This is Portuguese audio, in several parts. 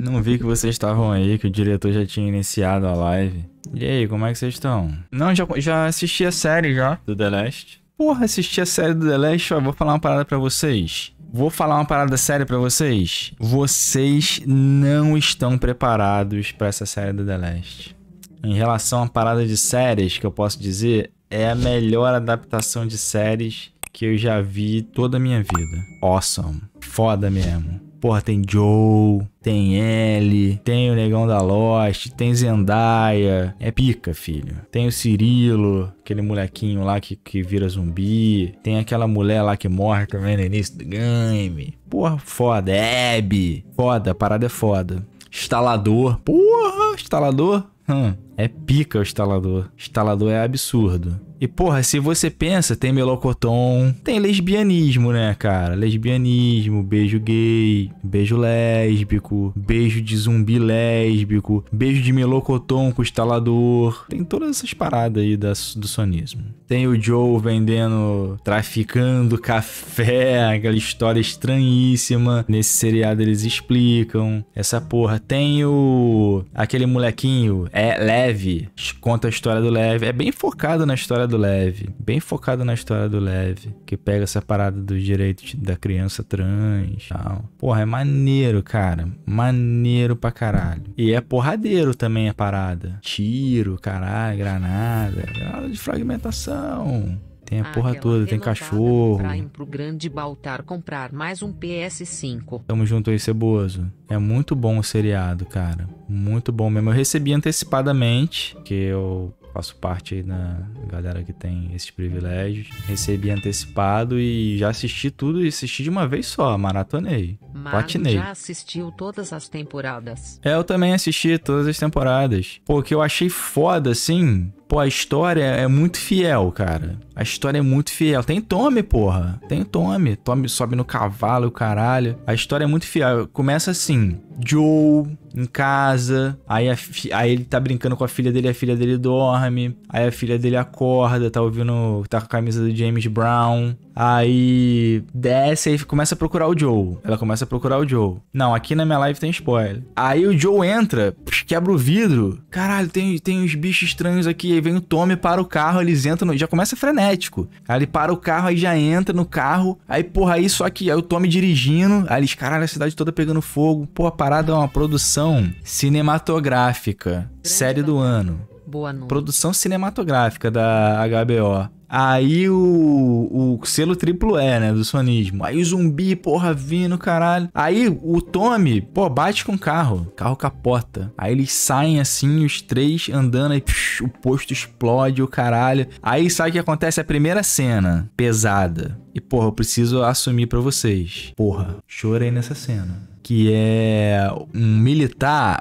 Não vi que vocês estavam aí, que o diretor já tinha iniciado a live. E aí, como é que vocês estão? Não, já, já assisti a série já. Do The Last. Porra, assisti a série do The Last, ó, vou falar uma parada pra vocês. Vou falar uma parada séria para vocês. Vocês não estão preparados para essa série do The Last. Em relação à parada de séries, que eu posso dizer, é a melhor adaptação de séries que eu já vi toda a minha vida. Awesome. Foda mesmo. Porra, tem Joe, tem L, tem o Negão da Lost, tem Zendaya. É pica, filho. Tem o Cirilo, aquele molequinho lá que, que vira zumbi. Tem aquela mulher lá que morre também no início do game. Porra, foda. É Abby. Foda, a parada é foda. Instalador. Porra, instalador. Hum, é pica o instalador. Instalador é absurdo. E, porra, se você pensa, tem melocotão, tem lesbianismo, né, cara? Lesbianismo, beijo gay, beijo lésbico, beijo de zumbi lésbico, beijo de melocotão com instalador. Tem todas essas paradas aí do sonismo. Tem o Joe vendendo, traficando café, aquela história estranhíssima. Nesse seriado eles explicam essa porra. Tem o... aquele molequinho, é Leve, conta a história do Leve. É bem focado na história do Leve, bem focado na história do Leve, que pega essa parada dos direitos da criança trans e tal. Porra, é maneiro, cara. Maneiro pra caralho. E é porradeiro também a parada. Tiro, caralho, granada, granada de fragmentação. Tem a ah, porra toda, tem cachorro. Pro grande Baltar comprar mais um PS5. Tamo junto aí, Ceboso. É muito bom o seriado, cara. Muito bom mesmo. Eu recebi antecipadamente, que eu faço parte da galera que tem esses privilégios. Recebi antecipado e já assisti tudo e assisti de uma vez só, maratonei. Mar platinei. já assistiu todas as temporadas? É, eu também assisti todas as temporadas. Pô, que eu achei foda, assim, Pô, a história é muito fiel, cara. A história é muito fiel. Tem Tommy, porra. Tem Tommy. Tommy sobe no cavalo, caralho. A história é muito fiel. Começa assim: Joe em casa. Aí, fi... aí ele tá brincando com a filha dele, a filha dele dorme. Aí a filha dele acorda, tá ouvindo. tá com a camisa do James Brown. Aí desce e começa a procurar o Joe. Ela começa a procurar o Joe. Não, aqui na minha live tem spoiler. Aí o Joe entra, quebra o vidro. Caralho, tem, tem uns bichos estranhos aqui vem o Tommy, para o carro, eles entram, no... já começa frenético. Aí ele para o carro, aí já entra no carro, aí porra, aí só que aí o Tommy dirigindo, aí eles, caralho, a cidade toda pegando fogo. Pô, a parada é uma produção cinematográfica, Grande série do ano. Boa noite. Produção cinematográfica da HBO. Aí o, o selo triplo é, né? Do sonismo. Aí o zumbi, porra, vindo, caralho. Aí o Tommy, pô, bate com o carro. O carro capota. Aí eles saem assim, os três andando. Aí psh, o posto explode, o caralho. Aí sabe o que acontece? A primeira cena, pesada. E, porra, eu preciso assumir para vocês. Porra, chorei nessa cena que é um militar,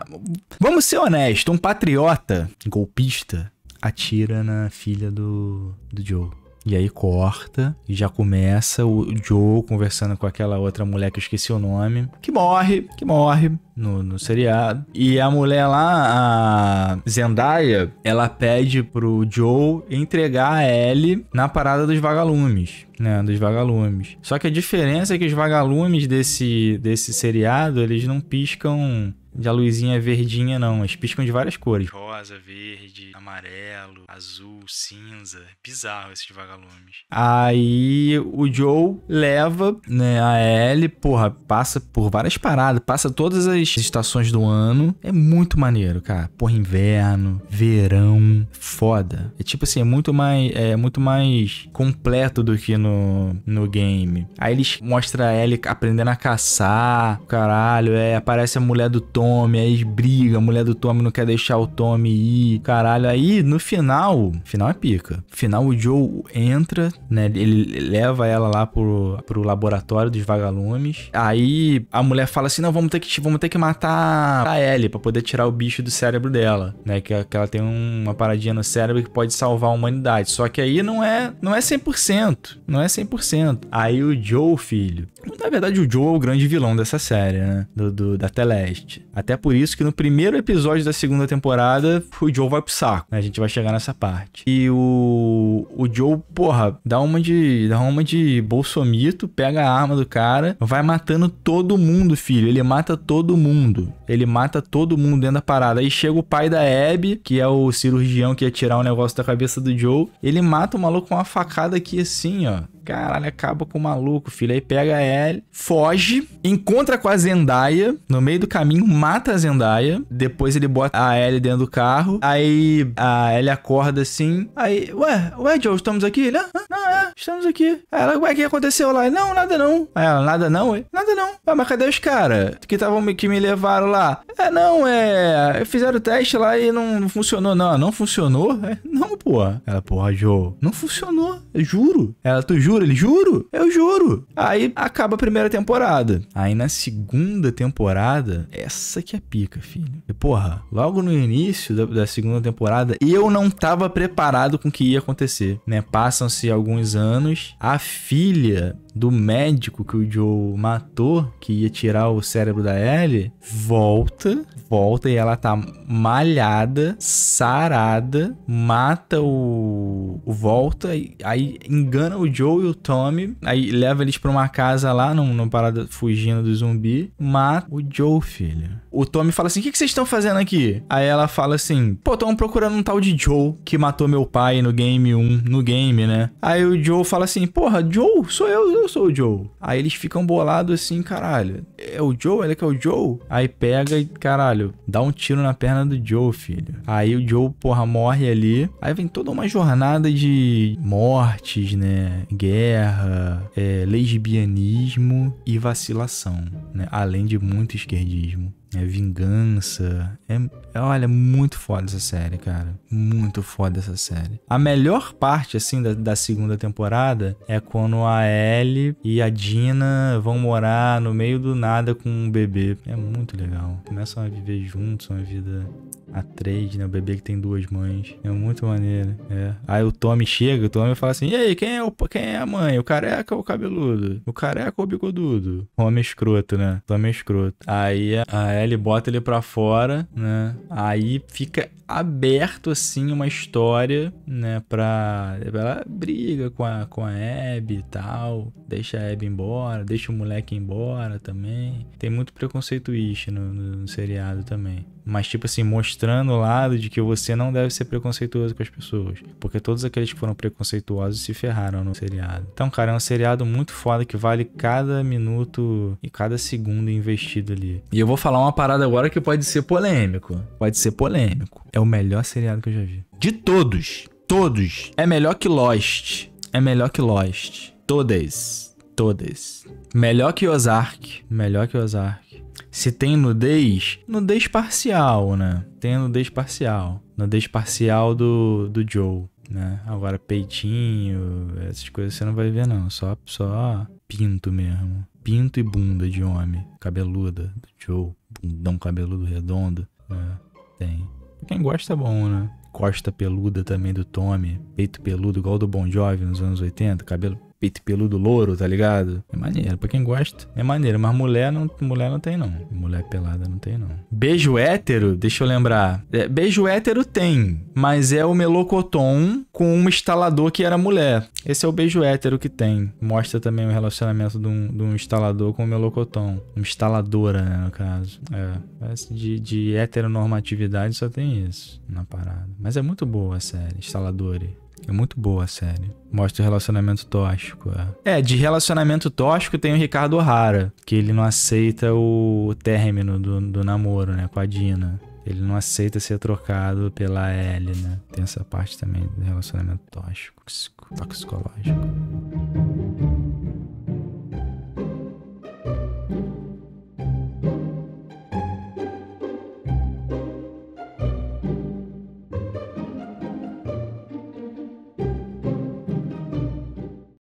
vamos ser honesto, um patriota, golpista, atira na filha do, do Joe. E aí corta e já começa o Joe conversando com aquela outra mulher que eu esqueci o nome, que morre, que morre no, no seriado. E a mulher lá, a Zendaya, ela pede pro Joe entregar a Ellie na parada dos vagalumes, né, dos vagalumes. Só que a diferença é que os vagalumes desse, desse seriado, eles não piscam de a luzinha é verdinha, não. Eles piscam de várias cores. Rosa, verde, amarelo, azul, cinza. Bizarro esses vagalumes. Aí o Joe leva né, a Ellie, porra, passa por várias paradas, passa todas as estações do ano. É muito maneiro, cara. Porra, inverno, verão, foda. É tipo assim, é muito mais, é muito mais completo do que no, no game. Aí eles mostram a Ellie aprendendo a caçar, caralho, é, aparece a mulher do Tom Tommy, aí briga, a mulher do Tommy não quer deixar o Tommy ir, caralho. Aí, no final, final é pica. Final, o Joe entra, né, ele leva ela lá pro, pro laboratório dos vagalumes. Aí, a mulher fala assim, não, vamos ter que, vamos ter que matar a Ellie pra poder tirar o bicho do cérebro dela, né, que, que ela tem uma paradinha no cérebro que pode salvar a humanidade. Só que aí não é, não é 100%, não é 100%. Aí o Joe, filho, na verdade o Joe é o grande vilão dessa série, né, do, do da Teleste. Até por isso que no primeiro episódio da segunda temporada, o Joe vai pro saco. A gente vai chegar nessa parte. E o, o Joe, porra, dá uma de dá uma de bolsomito, pega a arma do cara, vai matando todo mundo, filho. Ele mata todo mundo. Ele mata todo mundo dentro da parada. Aí chega o pai da Abby, que é o cirurgião que ia tirar o um negócio da cabeça do Joe. Ele mata o maluco com uma facada aqui assim, ó. Caralho, acaba com o maluco, filho. Aí pega ele, foge, encontra com a Zendaya. No meio do caminho, mata a Zendaya. Depois ele bota a Ellie dentro do carro. Aí a Ellie acorda assim. Aí, ué, ué, Joe, estamos aqui? Ele, ah, não, ah, é, ah, ah, estamos aqui. Aí ela, ué, o que aconteceu lá? Ele, não, nada não. Aí ela, nada não? ué? nada não. Ah, mas cadê os caras que, tavam, que me levaram lá? É, não, é. Fizeram o teste lá e não, não funcionou. Não, não funcionou? É, não, pô. Ela, porra, Joe, não funcionou. Eu juro. Ela, tu jura? Ele, juro, eu juro. Aí acaba a primeira temporada. Aí na segunda temporada, essa que é pica, filho. E, porra, logo no início da, da segunda temporada, eu não tava preparado com o que ia acontecer, né? Passam-se alguns anos, a filha do médico que o Joe matou, que ia tirar o cérebro da Ellie, volta, volta e ela tá malhada, sarada, mata o, o volta, e, aí engana o Joe e o Tommy, aí leva eles pra uma casa lá, num, numa parada fugindo do zumbi, mata o Joe, filho. O Tommy fala assim: o que, que vocês estão fazendo aqui? Aí ela fala assim: pô, estão procurando um tal de Joe que matou meu pai no game 1, no game, né? Aí o Joe fala assim: porra, Joe, sou eu eu sou o Joe? Aí eles ficam bolados assim, caralho. É o Joe? Ele é que é o Joe? Aí pega e, caralho, dá um tiro na perna do Joe, filho. Aí o Joe, porra, morre ali. Aí vem toda uma jornada de mortes, né? Guerra, é, lesbianismo e vacilação, né? Além de muito esquerdismo é vingança. É, é, olha, muito foda essa série, cara. Muito foda essa série. A melhor parte, assim, da, da segunda temporada é quando a Ellie e a Dina vão morar no meio do nada com um bebê. É muito legal. Começam a viver juntos, uma vida a três, né? O bebê que tem duas mães. É muito maneiro, é. Aí o Tommy chega, o Tommy fala assim: E aí, quem é, o, quem é a mãe? O careca ou o cabeludo? O careca ou o bigodudo? Homem escroto, né? Tommy escroto. Aí a Ellie bota ele pra fora, né? Aí fica aberto, assim, uma história, né? Pra. Ela briga com a, com a Abby e tal. Deixa a Abby embora, deixa o moleque embora também. Tem muito preconceito no, no, no seriado também. Mas, tipo assim, mostra mostrando o lado de que você não deve ser preconceituoso com as pessoas. Porque todos aqueles que foram preconceituosos se ferraram no seriado. Então, cara, é um seriado muito foda que vale cada minuto e cada segundo investido ali. E eu vou falar uma parada agora que pode ser polêmico. Pode ser polêmico. É o melhor seriado que eu já vi. De todos. Todos. É melhor que Lost. É melhor que Lost. Todas. Todas. Melhor que Ozark. Melhor que Ozark. Se tem nudez, nudez parcial, né? Tem nudez parcial. Nudez parcial do, do Joe, né? Agora, peitinho, essas coisas você não vai ver, não. Só, só pinto mesmo. Pinto e bunda de homem. Cabeluda do Joe. Bundão cabeludo redondo. Né? Tem. Quem gosta é bom, né? Costa peluda também do Tommy. Peito peludo igual do Bon Jovi nos anos 80. Cabelo peito peludo louro, tá ligado? É maneiro, pra quem gosta, é maneiro. Mas mulher não, mulher não tem, não. Mulher pelada não tem, não. Beijo hétero, deixa eu lembrar. É, beijo hétero tem, mas é o melocotom com uma instalador que era mulher. Esse é o beijo hétero que tem. Mostra também o relacionamento de um, de um instalador com o melocotom. Uma instaladora, né, no caso. É, de, de heteronormatividade só tem isso na parada. Mas é muito boa a série, Instaladore. É muito boa a série. Mostra o relacionamento tóxico. É. é, de relacionamento tóxico tem o Ricardo Rara que ele não aceita o término do, do namoro, né, com a Dina. Ele não aceita ser trocado pela Ellie, né? Tem essa parte também do relacionamento tóxico, toxicológico.